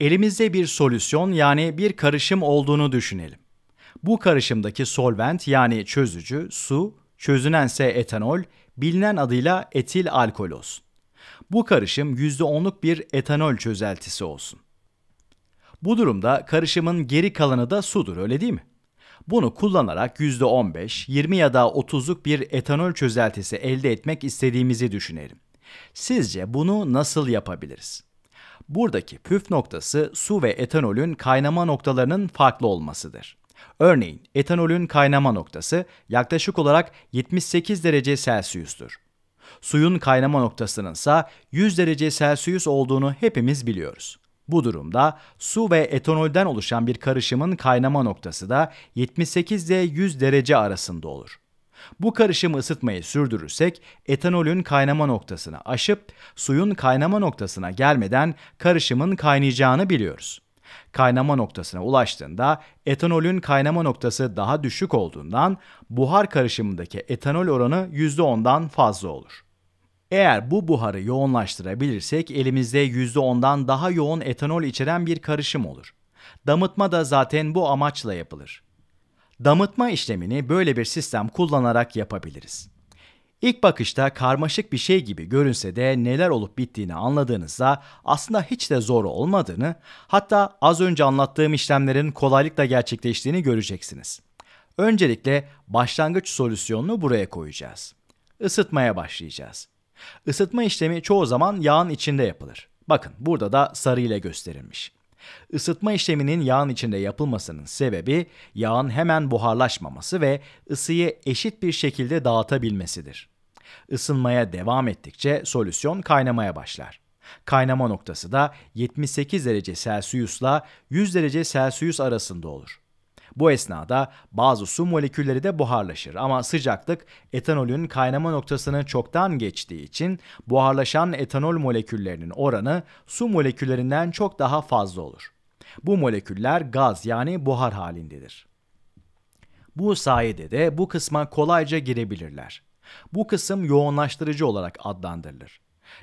Elimizde bir solüsyon yani bir karışım olduğunu düşünelim. Bu karışımdaki solvent yani çözücü su, çözünense etanol, bilinen adıyla etil alkol olsun. Bu karışım %10'luk bir etanol çözeltisi olsun. Bu durumda karışımın geri kalanı da sudur öyle değil mi? Bunu kullanarak %15, 20 ya da 30'luk bir etanol çözeltisi elde etmek istediğimizi düşünelim. Sizce bunu nasıl yapabiliriz? Buradaki püf noktası su ve etanolün kaynama noktalarının farklı olmasıdır. Örneğin etanolün kaynama noktası yaklaşık olarak 78 derece Celsius'tur. Suyun kaynama noktasının ise 100 derece Celsius olduğunu hepimiz biliyoruz. Bu durumda su ve etanolden oluşan bir karışımın kaynama noktası da 78 ile 100 derece arasında olur. Bu karışımı ısıtmayı sürdürürsek etanolün kaynama noktasını aşıp suyun kaynama noktasına gelmeden karışımın kaynayacağını biliyoruz. Kaynama noktasına ulaştığında etanolün kaynama noktası daha düşük olduğundan buhar karışımındaki etanol oranı %10'dan fazla olur. Eğer bu buharı yoğunlaştırabilirsek elimizde %10'dan daha yoğun etanol içeren bir karışım olur. Damıtma da zaten bu amaçla yapılır. Damıtma işlemini böyle bir sistem kullanarak yapabiliriz. İlk bakışta karmaşık bir şey gibi görünse de neler olup bittiğini anladığınızda aslında hiç de zor olmadığını, hatta az önce anlattığım işlemlerin kolaylıkla gerçekleştiğini göreceksiniz. Öncelikle başlangıç solüsyonunu buraya koyacağız. Isıtmaya başlayacağız. Isıtma işlemi çoğu zaman yağın içinde yapılır. Bakın burada da sarı ile gösterilmiş. Isıtma işleminin yağın içinde yapılmasının sebebi yağın hemen buharlaşmaması ve ısıyı eşit bir şekilde dağıtabilmesidir. Isınmaya devam ettikçe solüsyon kaynamaya başlar. Kaynama noktası da 78 derece Celsius'la 100 derece Celsius arasında olur. Bu esnada bazı su molekülleri de buharlaşır ama sıcaklık etanolün kaynama noktasını çoktan geçtiği için buharlaşan etanol moleküllerinin oranı su moleküllerinden çok daha fazla olur. Bu moleküller gaz yani buhar halindedir. Bu sayede de bu kısma kolayca girebilirler. Bu kısım yoğunlaştırıcı olarak adlandırılır.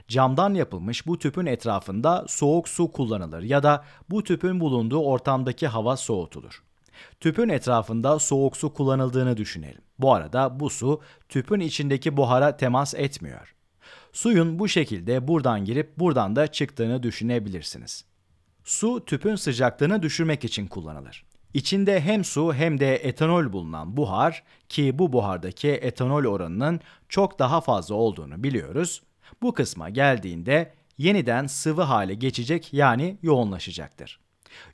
Camdan yapılmış bu tüpün etrafında soğuk su kullanılır ya da bu tüpün bulunduğu ortamdaki hava soğutulur. Tüpün etrafında soğuk su kullanıldığını düşünelim. Bu arada bu su tüpün içindeki buhara temas etmiyor. Suyun bu şekilde buradan girip buradan da çıktığını düşünebilirsiniz. Su tüpün sıcaklığını düşürmek için kullanılır. İçinde hem su hem de etanol bulunan buhar ki bu buhardaki etanol oranının çok daha fazla olduğunu biliyoruz. Bu kısma geldiğinde yeniden sıvı hale geçecek yani yoğunlaşacaktır.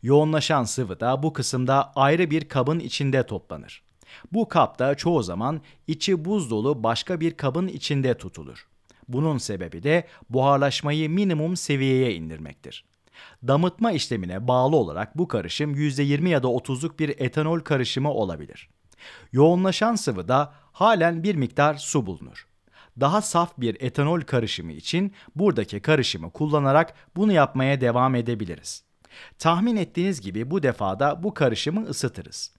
Yoğunlaşan sıvı da bu kısımda ayrı bir kabın içinde toplanır. Bu kapta çoğu zaman içi buz dolu başka bir kabın içinde tutulur. Bunun sebebi de buharlaşmayı minimum seviyeye indirmektir. Damıtma işlemine bağlı olarak bu karışım %20 ya da 30'luk bir etanol karışımı olabilir. Yoğunlaşan sıvıda halen bir miktar su bulunur. Daha saf bir etanol karışımı için buradaki karışımı kullanarak bunu yapmaya devam edebiliriz. Tahmin ettiğiniz gibi bu defada bu karışımı ısıtırız.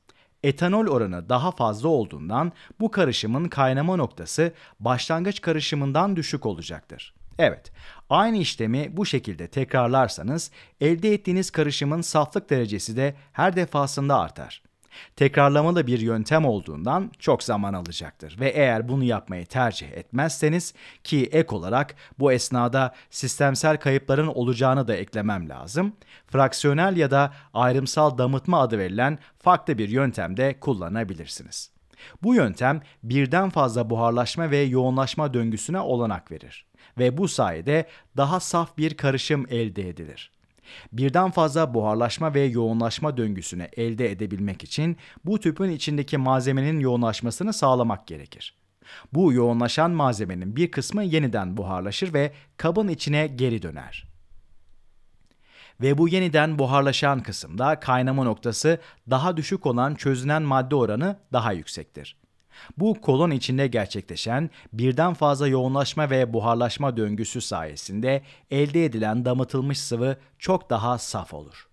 Etanol oranı daha fazla olduğundan bu karışımın kaynama noktası başlangıç karışımından düşük olacaktır. Evet, aynı işlemi bu şekilde tekrarlarsanız elde ettiğiniz karışımın saflık derecesi de her defasında artar. Tekrarlama da bir yöntem olduğundan çok zaman alacaktır ve eğer bunu yapmayı tercih etmezseniz ki ek olarak bu esnada sistemsel kayıpların olacağını da eklemem lazım. Fraksiyonel ya da ayrımsal damıtma adı verilen farklı bir yöntemde kullanabilirsiniz. Bu yöntem birden fazla buharlaşma ve yoğunlaşma döngüsüne olanak verir ve bu sayede daha saf bir karışım elde edilir. Birden fazla buharlaşma ve yoğunlaşma döngüsünü elde edebilmek için bu tüpün içindeki malzemenin yoğunlaşmasını sağlamak gerekir. Bu yoğunlaşan malzemenin bir kısmı yeniden buharlaşır ve kabın içine geri döner. Ve bu yeniden buharlaşan kısımda kaynama noktası daha düşük olan çözünen madde oranı daha yüksektir. Bu kolon içinde gerçekleşen birden fazla yoğunlaşma ve buharlaşma döngüsü sayesinde elde edilen damıtılmış sıvı çok daha saf olur.